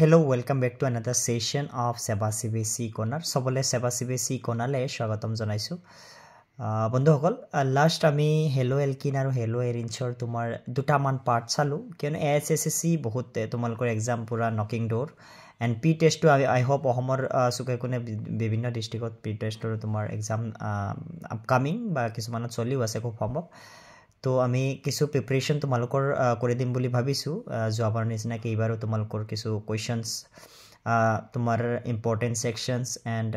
hello' welcome back to another session of SEBA C B C corner সবলৈ SEBA C B C কৰ্ণালৈ স্বাগতম জনাইছোঁ বন্ধুসকল লাষ্ট আমি হেল্ল' এলকিন আৰু হেল্ল' এৰিঞ্চৰ তোমাৰ দুটামান পাৰ্ট চালোঁ কিয়নো A S S S C বহুত তোমালোকৰ এক্সাম পূৰা নকিং ডোৰ এণ্ড পি টেষ্টটো আমি আই হোপ অসমৰ চুকে কোণে বিভিন্ন ডিষ্ট্ৰিক্টত পি টেষ্টৰ তোমাৰ এক্সাম আপকামিং বা কিছুমানত চলিও আছে খুব সম্ভৱ তো আমি কিছু প্ৰিপেৰেশ্যন তোমালোকৰ কৰি দিম বুলি ভাবিছোঁ যোৱাবাৰ নিচিনা কেইবাৰো তোমালোকৰ কিছু কুৱেশ্যনছ তোমাৰ ইম্পৰ্টেণ্ট ছেকশ্যনছ এণ্ড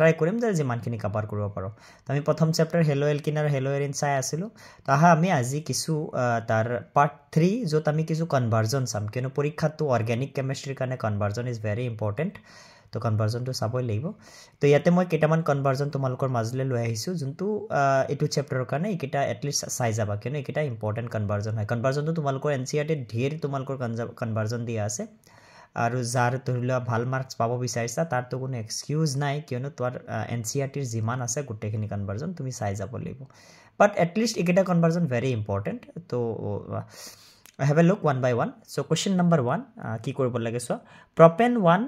ট্ৰাই কৰিম যে যিমানখিনি কাভাৰ কৰিব পাৰোঁ তো আমি প্ৰথম চেপ্টাৰ হেল' এলকিন আৰু হেল' এৰিন চাই আছিলোঁ তো আহা আমি আজি কিছু তাৰ পাৰ্ট থ্ৰী য'ত আমি কিছু কনভাৰ্জন চাম কিয়নো পৰীক্ষাটো অৰ্গেনিক কেমেষ্ট্ৰিৰ কাৰণে কনভাৰ্জন ইজ ভেৰি ইম্পৰ্টেণ্ট তো কনভাৰ্জনটো চাবই লাগিব তো ইয়াতে মই কেইটামান কনভাৰ্জন তোমালোকৰ মাজলৈ লৈ আহিছোঁ যোনটো এইটো চেপ্টাৰৰ কাৰণে এইকেইটা এটলিষ্ট চাই যাবা কিয়নো এইকেইটা ইম্পৰ্টেণ্ট কনভাৰ্জন হয় কনভাৰ্জনটো তোমালোকৰ এন চি আৰ টিত ঢেৰ তোমালোকৰ কনজা কনভাৰ্জন দিয়া আছে আৰু যাৰ ধৰি লোৱা ভাল মাৰ্কছ পাব বিচাৰিছা তাৰতো কোনো এক্সকিউজ নাই কিয়নো তোমাৰ এন চি আৰ টিৰ যিমান আছে গোটেইখিনি কনভাৰ্জন তুমি চাই যাব লাগিব বাট এটলিষ্ট এইকেইটা conversion very important so have a look one by one so' question number one কি কৰিব লাগে চোৱা propene one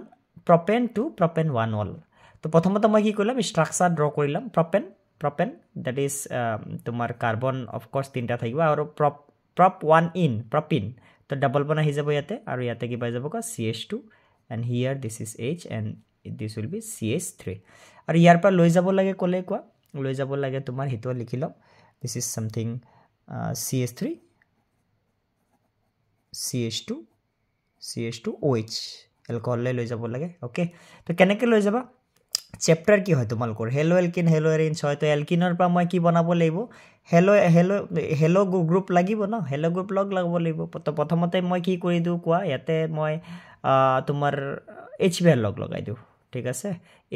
propene two propene one ol so প্ৰথমতে মই কি কৰিলোঁ ষ্ট্ৰাকচাৰ ড্ৰ কৰি ল'ম প্ৰপেন প্ৰপেন দেট ইজ তোমাৰ কাৰ্বন অফক'ৰ্চ তিনিটা থাকিব আৰু prop prop one in propene so double bond আহি যাব ইয়াতে আৰু ইয়াতে কিবা যাব কয় C H two and here this is H and this will be C H three আৰু ইয়াৰ পৰা লৈ যাব লাগে ক'লে কোৱা লৈ যাব লাগে তোমাৰ সেইটো লিখি লওক this is something C H three C H two C H two O' H এলকহললৈ লৈ যাব লাগে অ'কে তো কেনেকৈ লৈ যাবা চেপ্টাৰ কি হয় তোমালোকৰ হেল' এলকিন হেল' এৰিঞ্চ হয় তো এলকিনৰ পৰা মই কি বনাব লাগিব হেল' হেল' হেল' গ্ৰুপ লাগিব ন হেল' গ্ৰুপ লগ লগাব লাগিব তো প্ৰথমতে মই কি কৰি দিওঁ কোৱা ইয়াতে মই তোমাৰ এইচ বি আৰ লগ লগাই দিওঁ ঠিক আছে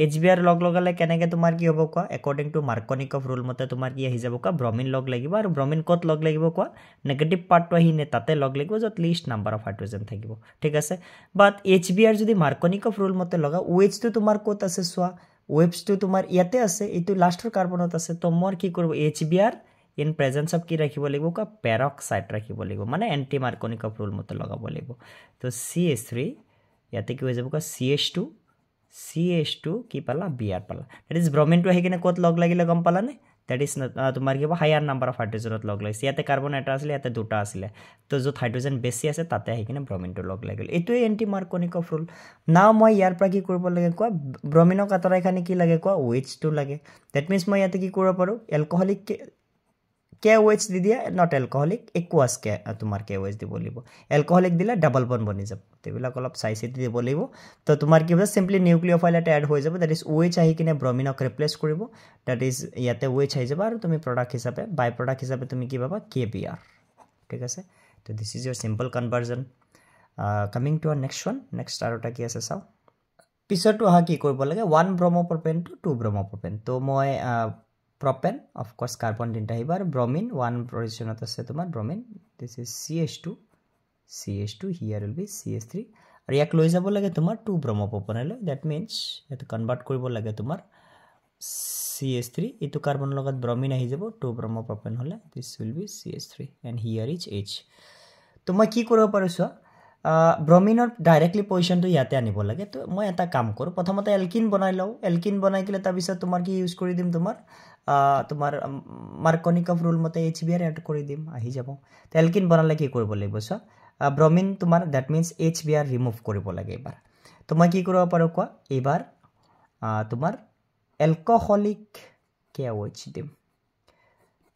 এইচ বি আৰ লগ লগালে কেনেকৈ তোমাৰ কি হ'ব কোৱা একৰ্ডিং টু মাৰ্কনিকভ ৰুল মতে তোমাৰ কি আহি যাব কোৱা ব্ৰমিন লগ লাগিব আৰু ব্ৰমিন ক'ত লগ লাগিব কোৱা নেগেটিভ পাৰ্টটো আহিনে তাতে লগ লাগিব য'ত লিষ্ট নাম্বাৰ অফ হাইড্ৰজেন থাকিব ঠিক আছে বাট এইচ বি আৰ যদি মাৰ্কনিকভ ৰুল মতে লগা ৱেজটো তোমাৰ ক'ত আছে চোৱা ৱেবছটো তোমাৰ ইয়াতে আছে এইটো লাষ্টৰ কাৰ্বনত আছে তো মোৰ কি কৰিব H B R in presence of কি ৰাখিব লাগিব কোৱা পেৰক্সাইড ৰাখিব লাগিব মানে এণ্টি মাৰ্কনিকভ ৰুল মতে লগাব লাগিব তো চি এইচ থ্ৰী ইয়াতে কি হৈ যাব কোৱা C H two C H two কি পালা বি আৰ পালা ডেট ইজ ব্ৰমিনটো আহি কিনে ক'ত লগ লাগিলে গম পালানে ডেট ইজ তোমাৰ কি হ'ব হায়াৰ নাম্বাৰ অফ হাইড্ৰজেনত লগ লাগিছে ইয়াতে কাৰ্বন এটা আছিলে ইয়াতে দুটা আছিলে তো য'ত হাইড্ৰজেন বেছি আছে তাতে আহি কিনে ব্ৰমিনটো লগ লাগিল এইটোৱেই এণ্টি মাৰ্কনিক অফ ৰুল নাও মই ইয়াৰ পৰা কি কৰিব লাগে কোৱা ব্ৰমিনক আঁতৰাই খানি কি লাগে কোৱা ৱেটছটো লাগে ডেট মিনছ মই ইয়াতে কি কৰিব পাৰোঁ এলকহলিক কে অ' এইচ দি দিয়া নট এলকহলিক একোৱাচ কে তোমাৰ কে অ' এইচ দিব লাগিব এলকহলিক দিলে ডাবল বন বনি যাব সেইবিলাক অলপ চাই চিতি দিব লাগিব তো তোমাৰ কি হ'ব চিম্পলি নিউক্লিঅ' ফাইল এটা এড হৈ যাব ডেট ইজ অ' এইচ আহি কিনে ব্ৰমিনক ৰিপ্লেচ কৰিব ডেট ইজ ইয়াতে অ' এইচ আহি যাব আৰু তুমি প্ৰডাক্ট হিচাপে বাই প্ৰডাক্ট হিচাপে তুমি কি পাবা কে বি আৰ ঠিক আছে তো this is your simple conversion coming to our next one next আৰু এটা কি আছে চাওঁ পিছৰটো অহা কি কৰিব লাগে one bromopropane to two bromopropane so মই প্ৰপেন অফক'ৰ্চ কাৰ্বন তিনিটা আহিব আৰু ব্ৰমিন ওৱান পজিশ্যনত আছে তোমাৰ bromine this is C H two C H two here will be C H three আৰু ইয়াক লৈ যাব লাগে তোমাৰ টু ব্ৰহ্মপনালৈ ডেট মিনছ ইয়াত কনভাৰ্ট কৰিব লাগে তোমাৰ চি এইচ থ্ৰী এইটো কাৰ্বনৰ লগত ব্ৰমিন আহি যাব টু ব্ৰহ্মপ্ৰপেন হ'লে this will be C H three and here is H so মই কি কৰিব পাৰোঁ চোৱা ব্ৰমিনৰ ডাইৰেক্টলি পজিশ্যনটো ইয়াতে আনিব লাগে তো মই এটা কাম কৰোঁ প্ৰথমতে এলকিন বনাই লওঁ এলকিন বনাই কেলে তাৰপিছত তোমাৰ কি ইউজ কৰি দিম তোমাৰ তোমাৰ মাৰ্কনিক অফ ৰুল মতে এইচ বি আৰ এড কৰি দিম আহি যাব এলকিন বনালে কি কৰিব লাগিব চোৱা ব্ৰমিন তোমাৰ that means H B R remove কৰিব লাগে এইবাৰ তোমাৰ কি কৰিব পাৰোঁ কোৱা এইবাৰ তোমাৰ এলকহলিক কে ৱেইচ দিম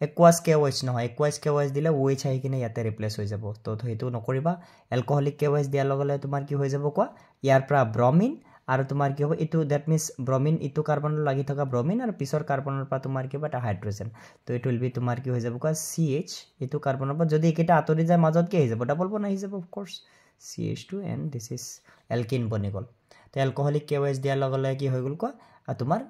একুৱাচ কে ৱেইচ নহয় একুৱাচ কে ৱেইচ দিলে ৱেইচ আহি কিনে ইয়াতে ৰিপ্লেচ হৈ যাব তো সেইটো নকৰিবা এলকহলিক কে ৱেইচ দিয়াৰ লগে লগে তোমাৰ কি হৈ যাব কোৱা ইয়াৰ পৰা ব্ৰমিন আৰু তোমাৰ কি হ'ব এইটো ডেট মিনছ ব্ৰমিন ইটো কাৰ্বনত লাগি থকা ব্ৰমিন আৰু পিছৰ কাৰ্বনৰ পৰা তোমাৰ কি হ'ব এটা হাইড্ৰজেন তো এইটো উইল বি তোমাৰ কি হৈ যাব কোৱা চি এইচ এইটো কাৰ্বনৰ পৰা যদি এইকেইটা আঁতৰি যায় মাজত কি আহি যাব ডাবল বন আহি যাব of course C H two and this is alkene বনি গ'ল তো এলকহলিক কে ৱাইজ দিয়াৰ লগে লগে কি হৈ গ'ল কোৱা তোমাৰ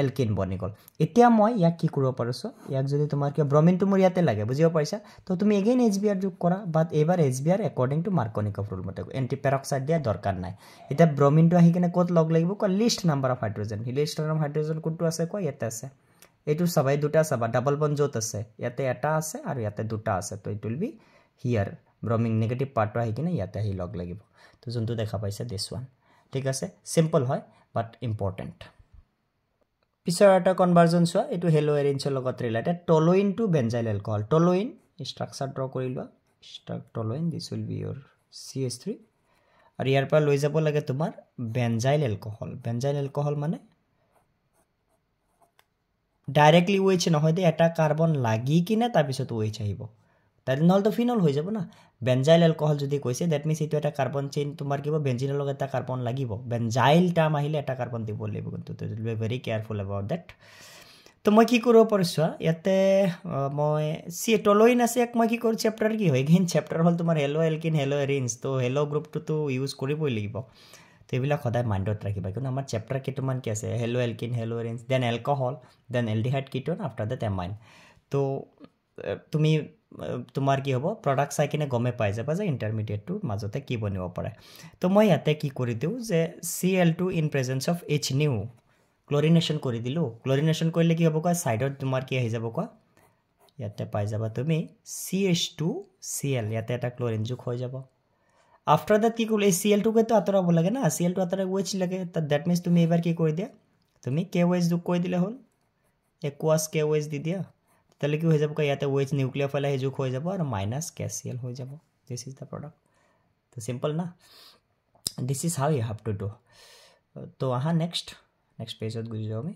এলকিন বনিকল এতিয়া মই ইয়াক কি কৰিব পাৰিছোঁ ইয়াক যদি তোমাৰ কিবা ব্ৰমিনটো মোৰ ইয়াতে লাগে বুজিব পাৰিছা তো তুমি এগেইন এইচ বি আৰ যোগ কৰা বাট এইবাৰ H B R according to Markovnikov rule মতে এণ্টিপেৰক্সাইড দিয়া দৰকাৰ নাই এতিয়া ব্ৰমিনটো আহি কিনে ক'ত লগ লাগিব কোৱা least number of hydrogen least number hydrogen কোনটো আছে কোৱা ইয়াতে আছে এইটো চাবাই দুটা চাবা ডাবল বন য'ত আছে ইয়াতে এটা আছে আৰু ইয়াতে দুটা আছে so it will be here bromine negative পাৰ্টটো আহি কিনে ইয়াতে আহি লগ লাগিব তো যোনটো দেখা পাইছে দিছ ওৱান ঠিক আছে চিম্পল হয় বাট ইম্পৰ্টেণ্ট পিছৰ এটা কনভাৰ্জন চোৱা এইটো হেল' এৰেঞ্চৰ লগত related toluene to benzyl alcohol toluene structure draw কৰি লোৱা struct toluene this will be your C S three আৰু ইয়াৰ পৰা লৈ যাব লাগে তোমাৰ বেঞ্জাইল এলকহল বেঞ্জাইল এলকহল মানে ডাইৰেক্টলি ৱেইচ নহয় দেই এটা কাৰ্বন লাগি কিনে তাৰপিছত ৱেইচ আহিব তো ফিনল হৈ যাব না বেঞ্জাইল এলকহল যদি কৈছে ডেট মিনছ এইটো এটা কাৰ্বন চেইন তোমাৰ কিবা বেঞ্জিনৰ লগত এটা কাৰ্বন লাগিব বেঞ্জাইল টাম আহিলে এটা কাৰ্বন দিব লাগিব কিন্তু be very careful about that so মই কি কৰিব পাৰিছোঁ ইয়াতে মই চি তলৈ নাছে এক মই কি কৰোঁ চেপ্টাৰ কি হয় এইখিনি চেপ্টাৰ হ'ল তোমাৰ হেল' এলকিন হেল' এৰিঞ্জ তো হেল' গ্ৰুপটোতো ইউজ কৰিবই লাগিব তো এইবিলাক সদায় মাইণ্ডত ৰাখিবা কিন্তু আমাৰ চেপ্টাৰ কেইটামান কি আছে haloalkane haloarene then alcohol then aldehyde ketone after that amine আইন তো তুমি তোমাৰ কি হ'ব প্ৰডাক্ট চাই কিনে গমে পাই যাবা যে ইণ্টাৰমিডিয়েটটোৰ মাজতে কি বনিব পাৰে তো মই ইয়াতে কি কৰি দিওঁ যে C L two in presence of H nu chlorination কৰি দিলোঁ ক্লৰিনেশ্যন কৰিলে কি হ'ব কোৱা ছাইডত তোমাৰ কি আহি যাব কোৱা ইয়াতে পাই যাবা তুমি C H two C L ইয়াতে এটা ক্লৰিন যোগ হৈ যাব আফটাৰ ডেট কি কৰিলোঁ এই চি এল টুকেতো আঁতৰাব লাগে না চি এল টু আঁতৰাই ৱেইচ লাগে তাত ডেট মিনছ তুমি এইবাৰ কি কৰি দিয়া তুমি কে ৱেইচ যোগ কৰি দিলে হ'ল একোৱাচ কে ৱেইচ দি দিয়া তেতিয়াহ'লে কি হৈ যাব ইয়াতে ওয়েজ নিউক্লিয়াৰ ফাইলে সেযোগ হৈ যাব আৰু মাইনাস কেচিয়েল হৈ যাব this is the product so simple না this is how you have to do so আহা নেক্সট নেক্সট পেজত গুচি যাওঁ আমি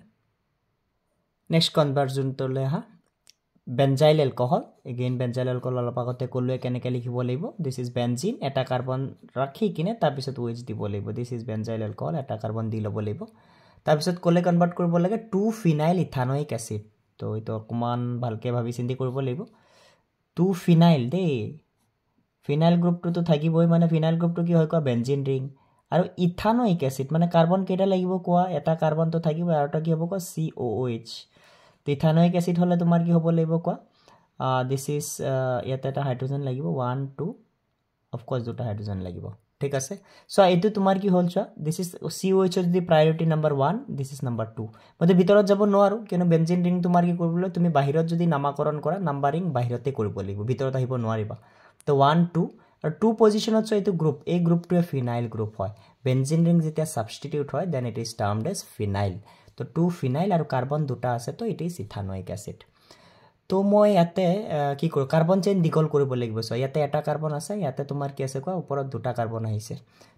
নেক্সট কনভার্জনটোলৈ আহা benzyl alcohol again benzyl alcohol অলপ আগতে ক'লোৱে কেনেকৈ লিখিব লাগিব দিছ ইজ বেঞ্জিন এটা কাৰ্বন ৰাখি কিনে তাৰপিছত ৱেজ দিব লাগিব দিছ ইজ বেঞ্জাইল এলকহল এটা কাৰ্বন দি ল'ব লাগিব তাৰপিছত ক'লে কনভাৰ্ট কৰিব লাগে টু ফিনাইল ইথানইক এচিড তো এইটো অকণমান ভালকৈ ভাবি চিন্তি কৰিব লাগিব টু ফিনাইল দেই ফিনাইল গ্ৰুপটোতো থাকিবই মানে ফিনাইল গ্ৰুপটো কি হয় কোৱা বেঞ্জিন ৰিং আৰু ইথানইক এচিড মানে কাৰ্বন কেইটা লাগিব কোৱা এটা কাৰ্বনটো থাকিব আৰু এটা কি হ'ব কোৱা চি অ' এইচ তো ইথানইক এচিড হ'লে তোমাৰ কি হ'ব লাগিব কোৱা দিছ ইজ ইয়াতে এটা হাইড্ৰজেন লাগিব ওৱান টু অফক'ৰ্ছ দুটা হাইড্ৰজেন লাগিব ঠিক আছে চ' এইটো তোমাৰ কি হ'ল চোৱা দিছ ইজ চি অ' এইচৰ যদি priority number one this is number two মই ভিতৰত যাব নোৱাৰোঁ কিয়নো বেঞ্জিন ৰিং তোমাৰ কি কৰিবলৈ তুমি বাহিৰত যদি নামাকৰণ কৰা নাম্বাৰিং বাহিৰতে কৰিব লাগিব ভিতৰত আহিব নোৱাৰিবা তো ওৱান টু আৰু টু পজিশ্যনত চোৱা এইটো গ্ৰুপ এই গ্ৰুপটোৱে ফিনাইল গ্ৰুপ হয় বেঞ্জিন ৰিং যেতিয়া ছাবষ্টিটিউট হয় then it is termed as phenyl তো টু ফিনাইল আৰু কাৰ্বন দুটা আছে তো ইট ইজ ইথানইক এচিড তো মই ইয়াতে কি কৰোঁ কাৰ্বন চেইন দীঘল কৰিব লাগিব চোৱা ইয়াতে এটা কাৰ্বন আছে ইয়াতে তোমাৰ কি আছে কোৱা ওপৰত দুটা কাৰ্বন আহিছে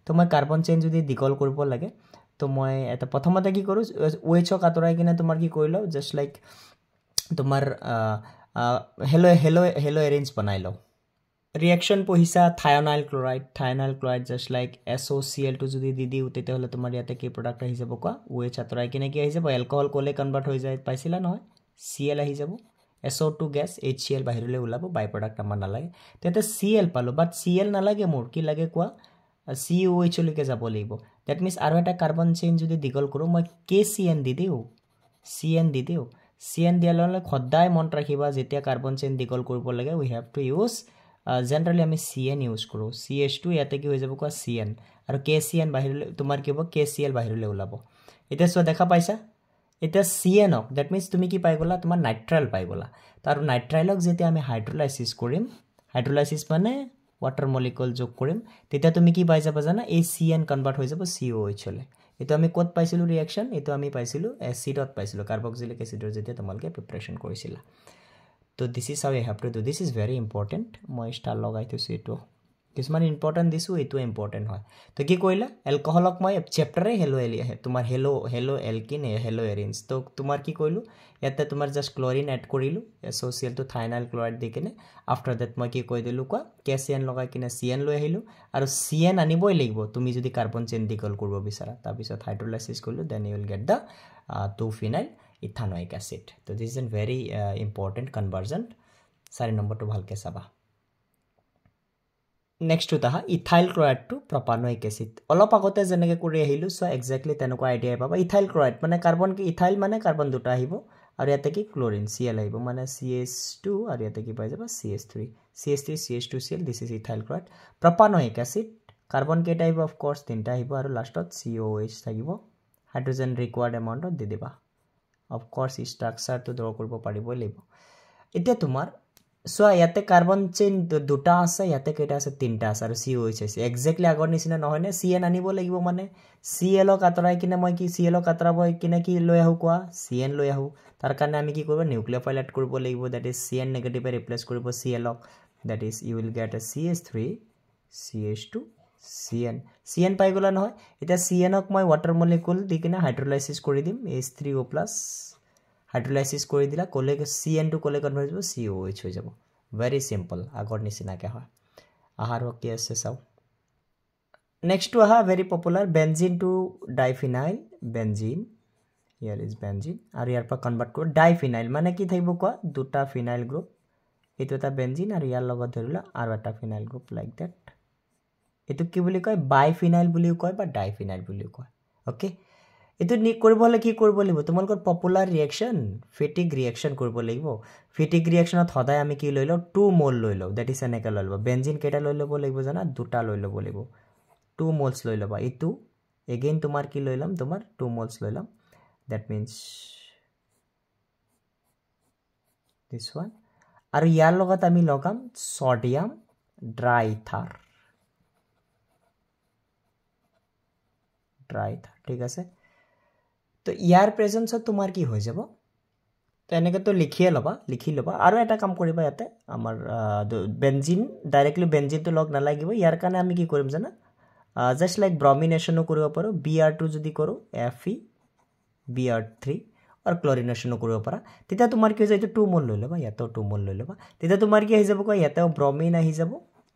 তো মই কাৰ্বন চেইন যদি দীঘল কৰিব লাগে তো মই এটা প্ৰথমতে কি কৰোঁ ৱেইটছক আঁতৰাই কিনে তোমাৰ কি কৰি লওঁ জাষ্ট লাইক তোমাৰ হেল' হেল' হেল' এৰেঞ্জ বনাই লওঁ ৰিয়েকশ্যন পঢ়িছা thionyl chloride thionyl chloride just like S O' C এলটো যদি দি দিওঁ তেতিয়াহ'লে তোমাৰ ইয়াতে কি প্ৰডাক্ট আহি যাব কোৱা ৱেইটছ আঁতৰাই কিনে কি আহি যাব এলকহল ক'লে কনভাৰ্ট হৈ যায় পাইছিলা নহয় চি এল আহি যাব S O' two gas H C L বাহিৰলৈ ওলাব বাই প্ৰডাক্ট আমাৰ নালাগে তেতিয়া চি এল পালোঁ বাট চি এল নালাগে মোৰ কি লাগে কোৱা চি ইউ এইচলৈকে যাব লাগিব ডেট মিনছ আৰু এটা কাৰ্বন চেইন যদি দীঘল কৰোঁ মই কে চি এন দি দিওঁ চি এন দি দিওঁ চি এন দিয়াৰ লগে লগে সদায় মনত ৰাখিবা যেতিয়া কাৰ্বন চেইন দীঘল কৰিব লাগে we have to use generally আমি চি এন ইউজ কৰোঁ চি এইচ টু ইয়াতে কি হৈ যাব কোৱা চি এন আৰু কে চি এন বাহিৰলৈ তোমাৰ কি হ'ব কে চি এল বাহিৰলৈ ওলাব এতিয়া চোৱা দেখা পাইছা এতিয়া চি এনক ডেট মিনছ তুমি কি পাই গ'লা তোমাৰ নাইট্ৰাইল পাই গ'লা তাৰ নাইট্ৰাইলক যেতিয়া আমি হাইড্ৰলাইচিছ কৰিম হাইড্ৰলাইচিছ মানে ৱাটাৰ মলিকল যোগ কৰিম তেতিয়া তুমি কি পাই যাবা জানা এই চি এন কনভাৰ্ট হৈ যাব চি অ' এইচলৈ এইটো আমি ক'ত পাইছিলোঁ ৰিয়েকশ্যন এইটো আমি পাইছিলোঁ এচিডত পাইছিলোঁ কাৰ্বক্সিলিক এচিডৰ যেতিয়া তোমালোকে প্ৰিপেৰেশ্যন কৰিছিলা তো this is how we have to do this is very important মই ষ্টাৰ লগাই থৈছোঁ এইটো কিছুমান ইম্পৰ্টেণ্ট দিছোঁ এইটোৱে ইম্পৰ্টেণ্ট হয় তো কি কৰিলা এলকহলক মই চেপ্টাৰে হেল' এলি তোমাৰ হেল' হেল' এলকিন হেল' এৰিঞ্জ তো তোমাৰ কি কৰিলোঁ ইয়াতে তোমাৰ জাষ্ট ক্লৰিন এড কৰিলোঁ চিয়েলটো থাইনাইল ক্লৰাইড দি কিনে আফটাৰ ডেট মই কি কৈ দিলোঁ কোৱা কে চি এন লগাই কিনে চি এন লৈ আহিলোঁ আৰু চি এন আনিবই লাগিব তুমি যদি কাৰ্বন চেইন দীঘল কৰিব বিচাৰা তাৰপিছত হাইড্ৰলাইচিছ কৰিলোঁ then you will get the two phenyl ethanoic acid so this is an very important conversion চাৰি নম্বৰটো ভালকৈ চাবা নেক্সট টু তাহা ইথাইল ক্লৰাইডটো প্ৰপানইক এচিড অলপ আগতে যেনেকৈ কৰি আহিলোঁ চ' একজেক্টলি তেনেকুৱা আইডিয়াই পাবা ইথাইল ক্লৰাইড মানে কাৰ্বন কি ইথাইল মানে কাৰ্বন দুটা আহিব আৰু ইয়াতে কি ক্লৰিন চি এল আহিব মানে চি এইচ টু আৰু ইয়াতে কি পাই যাবা C H three C H three C H two C L this is ethyl chloride propanoic acid carbon কেইটা আহিব অফক'ৰ্চ তিনিটা আহিব আৰু লাষ্টত চি অ' এইচ থাকিব হাইড্ৰজেন ৰিকুৱাৰ্ড এমাউণ্টত দি দিবা অফক'ৰ্চ ষ্ট্ৰাকচাৰটো দৌৰ কৰিব পাৰিবই লাগিব এতিয়া তোমাৰ চোৱা ইয়াতে কাৰ্বন চেইন দুটা আছে ইয়াতে কেইটা আছে তিনিটা আছে আৰু চি অ' এইচ আছে একজেক্টলি আগৰ নিচিনা নহয়নে চি এন আনিব লাগিব মানে চি এলক আঁতৰাই কিনে মই কি চি এলক আঁতৰাব কিনে কি লৈ আহোঁ কোৱা চি এন লৈ আহোঁ তাৰ কাৰণে আমি কি কৰিব নিউক্লিয় ফাইল এড কৰিব লাগিব ডেট ইজ চি এন নেগেটিভে ৰিপ্লেচ কৰিব চি এলক that is you will get a C H three C H two C N C N পাই গ'লে নহয় এতিয়া চি এনক মই ৱাটাৰ মলিকুল দি কিনে হাইড্ৰলাইচিছ কৰি দিম H three O' plus hydrolysis কৰি দিলা ক'লে চি এনটো ক'লে কনভাৰ্ট হৈ যাব চি অ' এইচ হৈ যাব ভেৰি চিম্পল আগৰ নিচিনাকৈ হয় আহাৰ শক্তি আছে চাওঁ নেক্সটটো অহা very popular benzene to diphenyl benzene ইয়াৰ ইজ বেঞ্জিন আৰু ইয়াৰ পৰা কনভাৰ্ট কৰোঁ ডাইফিনাইল মানে কি থাকিব কোৱা দুটা ফিনাইল গ্ৰুপ এইটো এটা বেঞ্জিন আৰু ইয়াৰ লগত ধৰি লোৱা আৰু এটা ফিনাইল গ্ৰুপ লাইক ডেট এইটো কি বুলি কয় বাইফিনাইল বুলিও কয় বা ডাইফিনাইল বুলিও কয় অ'কে এইটো নিক কৰিব হ'লে কি কৰিব লাগিব তোমালোকৰ পপুলাৰ ৰিয়েকশ্যন ফিটিক ৰিয়েকশ্যন কৰিব লাগিব ফিটিক ৰিয়েকশ্যনত সদায় আমি কি লৈ লওঁ টু মল লৈ লওঁ ডেট ইজ এনেকৈ লৈ ল'ব বেঞ্জিন কেইটা লৈ ল'ব লাগিব জানা দুটা লৈ ল'ব লাগিব টু মলছ লৈ ল'বা এইটো এগেইন তোমাৰ কি লৈ ল'ম তোমাৰ টু মলছ লৈ ল'ম ডেট মিনছ দিছ ওৱান আৰু ইয়াৰ লগত আমি লগাম sodium dry ether dry ether ঠিক আছে তো ইয়াৰ প্ৰেজেঞ্চত তোমাৰ কি হৈ যাব তো এনেকৈতো লিখিয়ে ল'বা লিখি ল'বা আৰু এটা কাম কৰিবা ইয়াতে আমাৰ বেঞ্জিন ডাইৰেক্টলি বেঞ্জিনটো লগ নালাগিব ইয়াৰ কাৰণে আমি কি কৰিম জানা জাষ্ট লাইক ব্ৰমিনেশ্যনো কৰিব পাৰোঁ বি আৰ টু যদি কৰোঁ F E B R three আৰু ক্লৰিনেশ্যনো কৰিব পাৰা তেতিয়া তোমাৰ কি হৈ যায় এইটো টু ম'ল লৈ ল'বা ইয়াতেও টু ম'ল লৈ ল'বা তেতিয়া তোমাৰ কি আহি যাব কোৱা ইয়াতেও ব্ৰমিন আহি যাব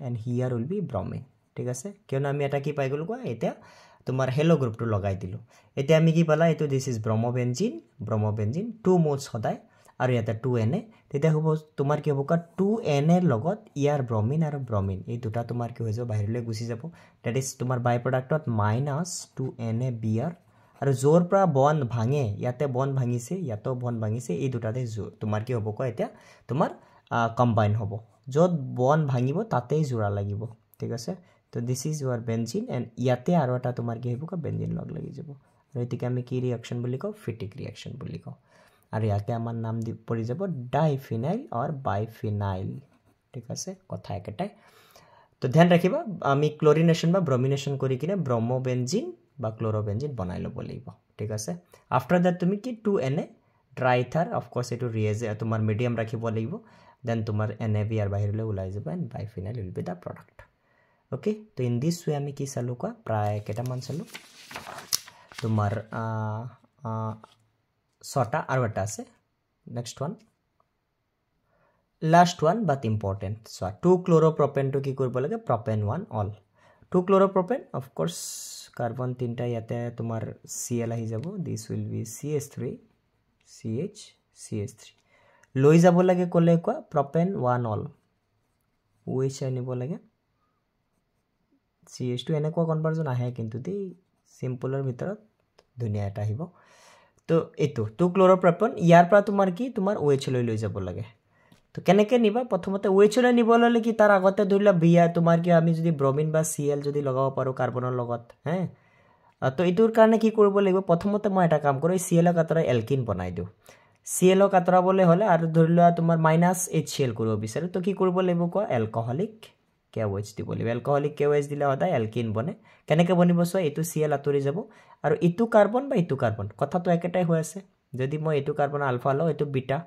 and here will be bromine ঠিক আছে কিয়নো আমি এটা কি পাই গ'লো কোৱা এতিয়া তোমাৰ হেল' গ্ৰুপটো লগাই দিলোঁ এতিয়া আমি কি পালা এইটো this is bromo benzene bromo benzene two mode সদায় আৰু ইয়াতে টু এন এ তেতিয়া হ'ব তোমাৰ কি হ'ব কোৱা টু এন এৰ লগত ইয়াৰ ব্ৰমিন আৰু ব্ৰমিন এই দুটা তোমাৰ কি হৈ যাব বাহিৰলৈ গুচি যাব ডেট ইজ তোমাৰ বাই প্ৰডাক্টত minus two N A B R আৰু য'ৰ পৰা বন ভাঙে ইয়াতে বন ভাঙিছে ইয়াতেও বন ভাঙিছে এই দুটাতে তোমাৰ কি হ'ব কোৱা এতিয়া তোমাৰ কম্বাইন হ'ব য'ত বন ভাঙিব তাতেই যোৰা লাগিব ঠিক আছে তো দিছ ইজ ইয়াৰ বেঞ্জিন এণ্ড ইয়াতে আৰু এটা তোমাৰ কি হ'ব কয় বেঞ্জিন লগ লাগি যাব আৰু এতিয়া আমি কি ৰিয়েকশ্যন বুলি কওঁ ফিটিক ৰিয়েকশ্যন বুলি কওঁ আৰু ইয়াকে আমাৰ নাম দি পৰি যাব ডাইফিনাইল অৰ বাইফিনাইল ঠিক আছে কথা একেটাই তো ধ্যান ৰাখিবা আমি ক্লৰিনেশ্যন বা ব্ৰমিনেশ্যন কৰি কিনে ব্ৰহ্মবেঞ্জিন বা ক্লৰবেঞ্জিন বনাই ল'ব লাগিব ঠিক আছে আফটাৰ দেট তুমি কি টু এনে ড্ৰাই থাৰ অফক'ৰ্চ এইটো ৰিয়েজে তোমাৰ মিডিয়াম ৰাখিব লাগিব দেন তোমাৰ এনে বি আৰ বাহিৰলৈ ওলাই যাব and biphenyl will be the product okay তো ইন দিস ওয়ে আমি কি চালো কোৱা প্ৰায় কেইটামান চালো তোমাৰ ছটা আৰু এটা আছে next one last one but important চোৱা টু ক্ল'ৰ'প্ৰপেনটো কি কৰিব লাগে propane one or two chloropropane of course carbon তিনিটা ইয়াতে তোমাৰ চি এল আহি যাব this will be C S three C H C S three লৈ যাব লাগে ক'লে কোৱা প্ৰপেন ওৱান অল ৱেচ আনিব লাগে চিৰিজটো এনেকুৱা কনভাৰ্জন আহে কিন্তু দেই চিম্পলৰ ভিতৰত ধুনীয়া এটা আহিব তো এইটো টু ক্লৰ'প্ৰেপন ইয়াৰ পৰা তোমাৰ কি তোমাৰ ৱে এইচলৈ লৈ যাব লাগে তো কেনেকৈ নিবা প্ৰথমতে ৱে এইচলৈ নিবলৈ হ'লে কি তাৰ আগতে ধৰি লোৱা বিয়া তোমাৰ কি আমি যদি ব্ৰমিন বা চি এল যদি লগাব পাৰোঁ কাৰ্বনৰ লগত হে তো এইটোৰ কাৰণে কি কৰিব লাগিব প্ৰথমতে মই এটা কাম কৰোঁ চি এলক আঁতৰাই এলকিন বনাই দিওঁ চি এলক আঁতৰাবলৈ হ'লে আৰু ধৰি লোৱা তোমাৰ মাইনাছ এইচ চি এল কৰিব বিচাৰোঁ তো কি কৰিব লাগিব কোৱা এলকহলিক কে ও এইচ দিব লাগিব এলকহলিক কে ও এইচ দিলে সদায় এলকিন বনে কেনেকৈ বনিব চোৱা এইটো চি এল আঁতৰি যাব আৰু ইটো কাৰ্বন বা ইটো কাৰ্বন কথাটো একেটাই হৈ আছে যদি মই এইটো কাৰ্বন আলফা লওঁ এইটো বিটা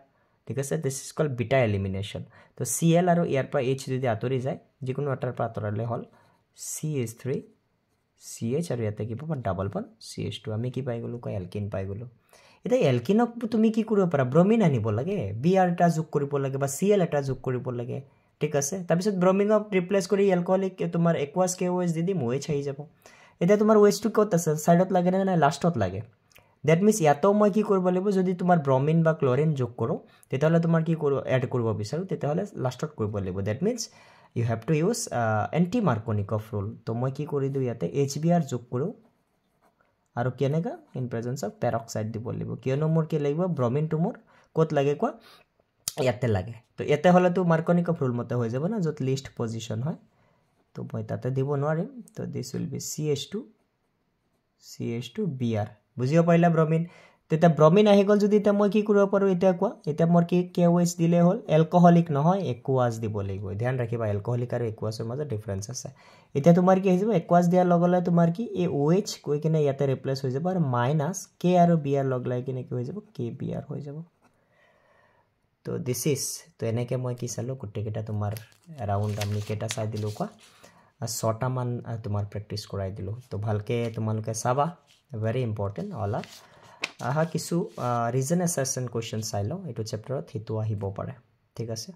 ঠিক আছে this is call beta elimination তো চি এল আৰু ইয়াৰ পৰা এইচ যদি আঁতৰি যায় যিকোনো এটাৰ পৰা আঁতৰালে হ'ল C H three C H আৰু ইয়াতে কি পাবা ডাবল বন চি এইচ টু আমি কি পাই গ'লোঁ কয় এলকিন পাই গ'লোঁ এতিয়া এলকিনক তুমি কি কৰিব পাৰা ব্ৰমিন আনিব লাগে বি আৰ এটা যোগ কৰিব লাগে বা চি এল এটা যোগ কৰিব লাগে ঠিক আছে তাৰপিছত ব্ৰমিনক ৰিপ্লেচ কৰি এলকহলিক তোমাৰ একুৱাছ কে ৱেজ দি দিম ৱেজ আহি যাব এতিয়া তোমাৰ ৱেজটো ক'ত আছে ছাইডত লাগেনে নাই লাষ্টত লাগে ডেট মিনছ ইয়াতো মই কি কৰিব লাগিব যদি তোমাৰ ব্ৰমিন বা ক্লৰিন যোগ কৰোঁ তেতিয়াহ'লে তোমাৰ কি কৰোঁ এড কৰিব বিচাৰোঁ তেতিয়াহ'লে লাষ্টত কৰিব লাগিব that means you have to use anti Markovnikov of rule তো মই কি কৰি দিওঁ ইয়াতে এইচ বি আৰ যোগ কৰোঁ আৰু কেনেকুৱা ইন প্ৰেজেঞ্চ অফ পেৰক্সাইড দিব লাগিব কিয়নো মোৰ কি লাগিব ব্ৰমিনটো মোৰ ক'ত লাগে কোৱা ইয়াতে লাগে তো ইয়াতে হ'লেতো মাৰ্কনিকফ ৰুল মতে হৈ যাব না য'ত লিষ্ট পজিশ্যন হয় তো মই তাতে দিব নোৱাৰিম তো this will be C H two C H two B R বুজিব পাৰিলা ব্ৰমিন তেতিয়া ব্ৰমিন আহি গ'ল যদি এতিয়া মই কি কৰিব পাৰোঁ এতিয়া কোৱা এতিয়া মোৰ কি কে ৱাইচ দিলে হ'ল এলকহলিক নহয় একুৱাজ দিব লাগিব ধ্যান ৰাখিবা এলকহলিক আৰু একুৱাজৰ মাজত ডিফাৰেঞ্চ আছে এতিয়া তোমাৰ কি আহিছিল একুৱাজ দিয়াৰ লগে লগে তোমাৰ কি এ ৱেইচ গৈ কিনে ইয়াতে ৰিপ্লেচ হৈ যাব আৰু মাইনাছ কে আৰু বি আৰ লগ লাগি কিনে কি হৈ যাব কে বি আৰ হৈ যাব তো দিছ ইজ তো এনেকৈ মই কি চালোঁ গোটেইকেইটা তোমাৰ এৰাউণ্ড আমি কেইটা চাই দিলোঁ কোৱা ছটামান তোমাৰ প্ৰেক্টিছ কৰাই দিলোঁ তো ভালকৈ তোমালোকে চাবা ভেৰি ইম্পৰ্টেণ্ট অল আৰ অহা কিছু ৰিজন এছাৰ্চন কুৱেশ্যন চাই লওঁ এইটো চেপ্টাৰত সেইটো আহিব পাৰে ঠিক আছে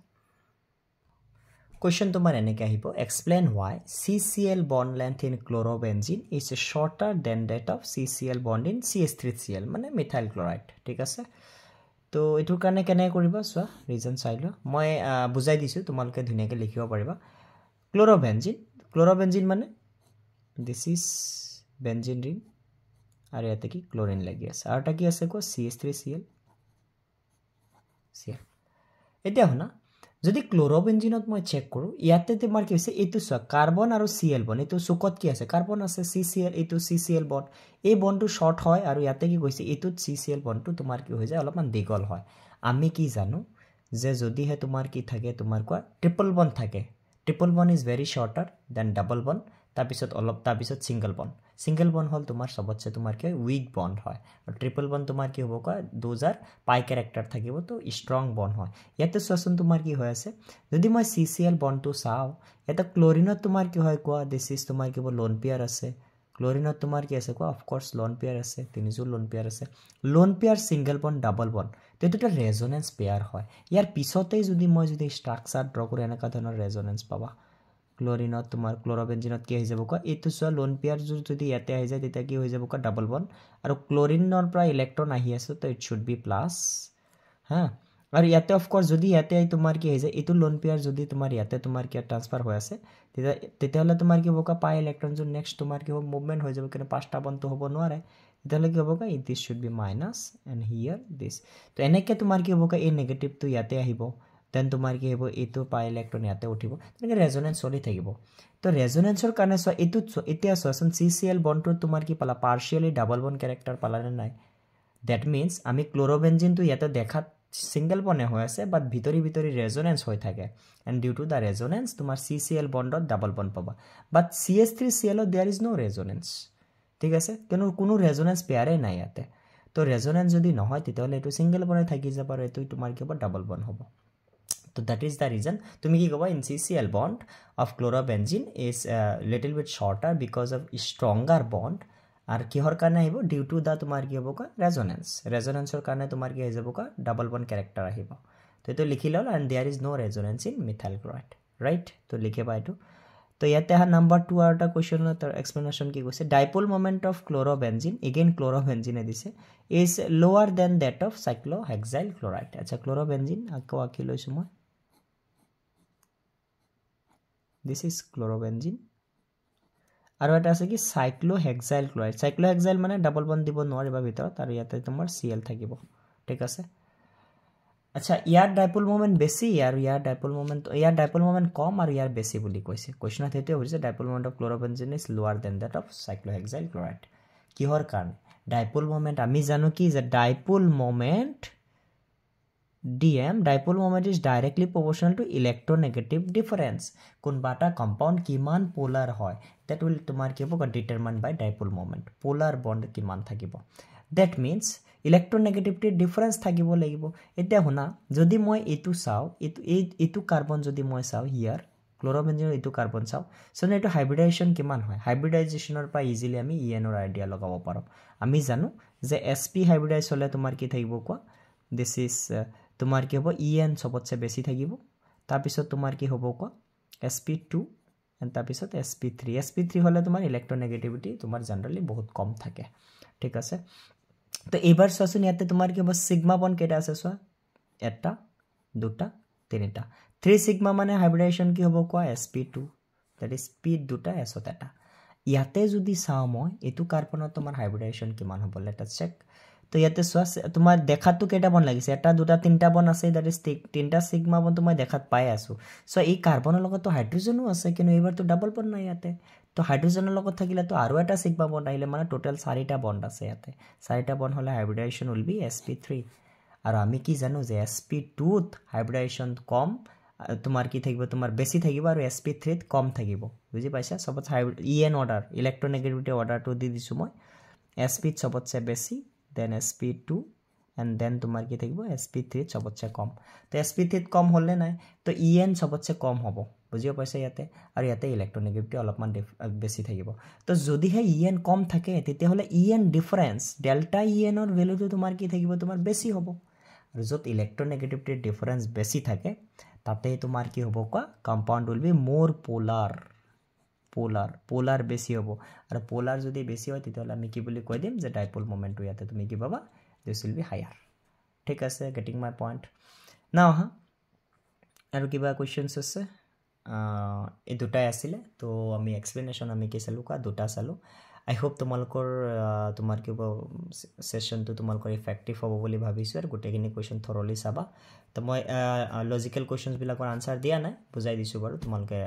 কুৱেশ্যন তোমাৰ এনেকৈ আহিব explain why C C L bond length in chlorobenzene is a shorter than that of C C L bond in C S three C L মানে মিথাইল ক্ল'ৰাইড ঠিক আছে তো এইটোৰ কাৰণে কেনেকৈ কৰিব চোৱা ৰিজন চাই লোৱা মই বুজাই দিছোঁ তোমালোকে ধুনীয়াকৈ লিখিব পাৰিবা ক্ল'ৰ'বেঞ্জিন ক্ল'ৰ'বেঞ্জিন মানে দিছ ইজ বেঞ্জিন ৰিং আৰু ইয়াতে কি ক্ল'ৰিন লাগি আছে আৰু এটা কি আছে কোৱা C S three C L C L এতিয়া শুনা যদি ক্লৰব ইঞ্জিনত মই চেক কৰোঁ ইয়াতে তোমাৰ কি হৈছে এইটো চোৱা কাৰ্বন আৰু চি এল বন এইটো চুকত কি আছে কাৰ্বন আছে চি চি এল এইটো চি চি এল বন এই বনটো শ্বৰ্ট হয় আৰু ইয়াতে কি কৈছে এইটোত চি চি এল বনটো তোমাৰ কি হৈ যায় অলপমান দীঘল হয় আমি কি জানো যে যদিহে তোমাৰ কি থাকে তোমাৰ কোৱা ট্ৰিপল বন থাকে triple bond is very shorter than double bond তাৰপিছত অলপ তাৰপিছত ছিংগল বন ছিংগল বন হ'ল তোমাৰ চবতছে তোমাৰ কি হয় উইক বন হয় আৰু ট্ৰিপল বন তোমাৰ কি হ'ব কয় দ'জ আৰ পাই কেৰেক্টাৰ থাকিব তো ষ্ট্ৰং বন হয় ইয়াতে চোৱাচোন তোমাৰ কি হৈ আছে যদি মই চি চি এল বনটো চাওঁ ইয়াতে ক্লৰিনত তোমাৰ কি হয় কোৱা দিছ ইজ তোমাৰ কিবা লোন পিয়াৰ আছে ক্লৰিনত তোমাৰ কি আছে কোৱা অফক'ৰ্ছ লোন পিয়াৰ আছে তিনিযোৰ লোন পিয়াৰ আছে lone pair single bond double bond তেতিয়া এটা ৰেজনেঞ্চ পেয়াৰ হয় ইয়াৰ পিছতেই যদি মই যদি ষ্ট্ৰাকচাৰ ড্ৰ কৰোঁ এনেকুৱা ধৰণৰ ৰেজনেঞ্চ পাবা ক্লৰিনত তোমাৰ ক্লৰবেঞ্জিনত কি আহি যাব কোৱা এইটো চোৱা লোন পিয়াৰযোৰ যদি ইয়াতে আহি যায় তেতিয়া কি হৈ যাব কোৱা ডাবল বন আৰু ক্লৰিনৰ পৰা ইলেক্ট্ৰন আহি আছে so it should be plus হা আৰু ইয়াতে অফক'ৰ্চ যদি ইয়াতে আহি তোমাৰ কি আহি যায় এইটো লোন পিয়াৰ যদি তোমাৰ ইয়াতে তোমাৰ কিয় ট্ৰান্সফাৰ হৈ আছে তেতিয়া তেতিয়াহ'লে তোমাৰ কি হ'ব কোৱা পাই ইলেক্ট্ৰনযোৰ নেক্সট তোমাৰ কি হ'ব মুভমেণ্ট হৈ যাব কিন্তু পাঁচটা বনটো হ'ব নোৱাৰে তেতিয়াহ'লে কি হ'ব কোৱা it this should be minus and here this তো এনেকৈ তোমাৰ কি হ'ব কোৱা এই নিগেটিভটো ইয়াতে আহিব দেন তোমাৰ কি হ'ব এইটো পাই ইলেক্ট্ৰন ইয়াতে উঠিব তেনেকৈ ৰেজনেঞ্চ চলি থাকিব তো ৰেজনেঞ্চৰ কাৰণে চোৱা এইটোত এতিয়া চোৱাচোন চি চি এল বনটোত তোমাৰ কি পালা পাৰ্চিয়েলি ডাবল বন কেৰেক্টাৰ পালানে নাই ডেট মিনছ আমি ক্ল'ৰবেঞ্জিনটো ইয়াতে দেখাত ছিংগল বনে হৈ আছে বাট ভিতৰি ভিতৰি ৰেজনেঞ্চ হৈ থাকে and due to the resonance তোমাৰ চি চি এল বনত ডাবল বন পাবা but C S three C এলত দেয়াৰ ইজ ন' ৰেজনেঞ্চ ঠিক আছে কিয়নো কোনো ৰেজনেঞ্চ পেয়াৰেই নাই ইয়াতে তো ৰেজনেঞ্চ যদি নহয় তেতিয়াহ'লে এইটো ছিংগল বনে থাকি যাব আৰু এইটো তোমাৰ কি হ'ব ডাবল বন হ'ব তো দ্যাট ইজ দ্য রিজন তুমি কি কবা in C C L bond of chlorobenzene is little with shorter because of stronger bond আৰু কিহৰ কাৰণে আহিব ডিউ টু দ্য তোমাৰ কি হ'ব কোৱা ৰেজনেঞ্চ ৰেজনেঞ্চৰ কাৰণে তোমাৰ কি আহি যাব কোৱা ডাবল বন কেৰেক্টাৰ আহিব তো এইটো লিখি ল'লো and there is no' resonance in methyl chloride right তো লিখিবা এইটো তো ইয়াতে অহা নাম্বাৰ টু আৰু এটা কুৱেশ্যনত এক্সপ্লেনেশ্যন কি কৈছে dipole moment of chlorobenzene again ক্লৰ'বেঞ্জিনে দিছে is lower than that of cyclohexyl chloride আচ্ছা ক্লৰ'বেঞ্জিন আকৌ আঁকি লৈছোঁ মই দিছ ইজ ক্লৰবেঞ্জিন আৰু এটা আছে কি চাইক্লোহেক্সাইল ক্লৰাইড চাইক্লোহেক্সাইল মানে ডাবল বন দিব নোৱাৰিবা ভিতৰত আৰু ইয়াতে তোমাৰ চি এল থাকিব ঠিক আছে আচ্ছা ইয়াৰ ডাইপল মুভমেণ্ট বেছি আৰু ইয়াৰ ডাইপল মুভমেণ্ট ইয়াৰ ডাইপল মুভমেণ্ট কম আৰু ইয়াৰ বেছি বুলি কৈছে কুৱেশ্যনত সেইটোৱে সুধিছে dipole movement of chlorobenzene is lower than that of cyclohexyl chloride কিহৰ কাৰণে ডাইপল মুভমেণ্ট আমি জানো কি যে dipole movement DM dipole moment is directly proportional to electronegative difference কোনোবা এটা কম্পাউণ্ড কিমান পোলাৰ হয় ডেট উইল তোমাৰ কি হ'ব determined by dipole moment polar bond কিমান থাকিব ডেট মিনছ ইলেক্ট্ৰনেগেটিভিটিৰ ডিফাৰেঞ্চ থাকিব লাগিব এতিয়া শুনা যদি মই এইটো চাওঁ এইটো এই এইটো কাৰ্বন যদি মই চাওঁ ইয়াৰ ক্লৰ'মেনজিনৰ এইটো কাৰ্বন চাওঁ চ' এইটো হাইব্ৰিডাইজেশ্যন কিমান হয় হাইব্ৰিডাইজেশ্যনৰ পৰা ইজিলি আমি ই এনৰ আইডিয়া লগাব পাৰোঁ আমি জানো যে এছ পি হাইব্ৰিডাইজ হ'লে তোমাৰ কি থাকিব কোৱা দিছ ইজ তোমাৰ কি হ'ব ই e এন চবতছে বেছি থাকিব তাৰপিছত তোমাৰ কি হ'ব কোৱা এছ পি টু এণ্ড তাৰপিছত S P three S P three হ'লে তোমাৰ ইলেক্ট্ৰনেগেটিভিটি তোমাৰ জেনেৰেলি বহুত কম থাকে ঠিক আছে তো এইবাৰ চোৱাচোন ইয়াতে তোমাৰ কি হ'ব ছিগমা বন কেইটা আছে চোৱা এটা দুটা তিনিটা থ্ৰী ছিগমা মানে হাইব্ৰিডাইজেশ্যন কি হ'ব কোৱা S P two that is P দুটা এছত এটা ইয়াতে যদি চাওঁ মই এইটো কাৰ্বনত তোমাৰ হাইব্ৰিডাইজেশ্যন কিমান হ'ব লেটাৰ চেক তো ইয়াতে চোৱা তোমাৰ দেখাতটো কেইটা বন লাগিছে এটা দুটা তিনিটা বন আছে দেট ইজ তিনিটা ছিগমা বন তোমাৰ দেখাত পাই আছোঁ চ' এই কাৰ্বনৰ লগততো হাইড্ৰজেনো আছে কিন্তু এইবাৰতো ডাবল বন নাই ইয়াতে তো হাইড্ৰজেনৰ লগত থাকিলেতো আৰু এটা ছিগমা বন আহিলে মানে টোটেল চাৰিটা বন আছে ইয়াতে চাৰিটা বন হ'লে hybridization will be S P three আৰু আমি কি জানো যে এছ পি টুত হাইব্ৰিডাইজেশ্যন কম তোমাৰ কি থাকিব তোমাৰ বেছি থাকিব আৰু এছ পি থ্ৰীত কম থাকিব বুজি পাইছা চবত hybrid E N order electronegativity অৰ্ডাৰটো দি দিছোঁ মই এছ পিত চবতছে বেছি than S P two and then तुम कि एस पी थ्री सबसे कम तो एस पी थ्री कम हमने ना तो इ एन सबसे कम हम बुझे पैसा इते और इतने इलेक्ट्रोनेगेटिविटी अलग बेसि थको तो जो इ एन कम थे तीन इ एन डिफरेन्स डेल्टा इ एनर वेल्यू तो तुम कि बेसि हम और जो इलेक्ट्रोनेगेटिविटी डिफरेन्स बेसि थके तुम कि हम क्या कम्पाउंड उल वि मोर पोलार পোলার পোলার বেশি হব আর পোলার যদি বেশি হয় তো আমি কি বলে কয়ে দিম যে ডাইপোল মোমেন্ট ইয়াতে তুমি কি পাবা দিস উইল বি হায়ার ঠিক আছে গেটিং মাই পয়েন্ট না হ্যাঁ আর কিবা কোয়েশনস আছে এই দুটাই আসলে তো আমি এক্সপ্লেনেশন আমি কি চালু কা দুটা চালু আই হোপ তোমালোকৰ তোমাৰ কি হ'ব ছেশ্যনটো তোমালোকৰ ইফেক্টিভ হ'ব বুলি ভাবিছোঁ আৰু গোটেইখিনি কুৱেশ্যন থৰলি চাবা তো মই লজিকেল কুৱেশ্যনছবিলাকৰ আনচাৰ দিয়া নাই বুজাই দিছোঁ বাৰু তোমালোকে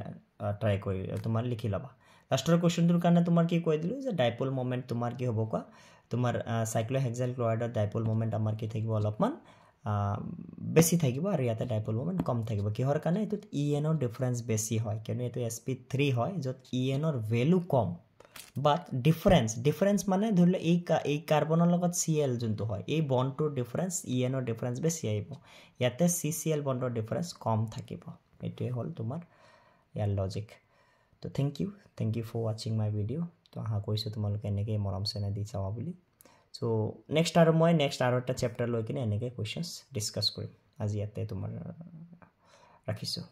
ট্ৰাই কৰি তোমাৰ লিখি ল'বা লাষ্টৰ কুৱেশ্যনটোৰ কাৰণে তোমাৰ কি কৈ দিলোঁ যে ডাইপল মমেণ্ট তোমাৰ কি হ'ব কোৱা তোমাৰ চাইক্লহেক্সাইল ক্লৰাইডৰ ডাইপল মমেণ্ট আমাৰ কি থাকিব অলপমান বেছি থাকিব আৰু ইয়াতে ডাইপল মমেণ্ট কম থাকিব কিহৰ কাৰণে এইটোত ই এনৰ ডিফাৰেঞ্চ বেছি হয় কিয়নো এইটো এছ পি থ্ৰী হয় য'ত ই এনৰ ভেলু কম বাট ডিফাৰেঞ্চ ডিফাৰেঞ্চ মানে ধৰি লওক এই এই কাৰ্বনৰ লগত চি এল যোনটো হয় এই বনটোৰ ডিফাৰেঞ্চ ই এনৰ ডিফাৰেঞ্চ বেছি আহিব ইয়াতে চি চি এল বনৰ ডিফাৰেঞ্চ কম থাকিব এইটোৱে হ'ল তোমাৰ ইয়াৰ লজিক তো thank you thank you for ৱাচিং মাই ভিডিঅ' তো আশা কৰিছোঁ তোমালোকে এনেকৈ মৰম চেনে দি চাবা বুলি চ' নেক্সট আৰু মই নেক্সট আৰু এটা চেপ্টাৰ লৈ কিনে এনেকৈ কুৱেশ্যনছ ডিছকাছ কৰিম আজি ইয়াতে তোমাৰ ৰাখিছোঁ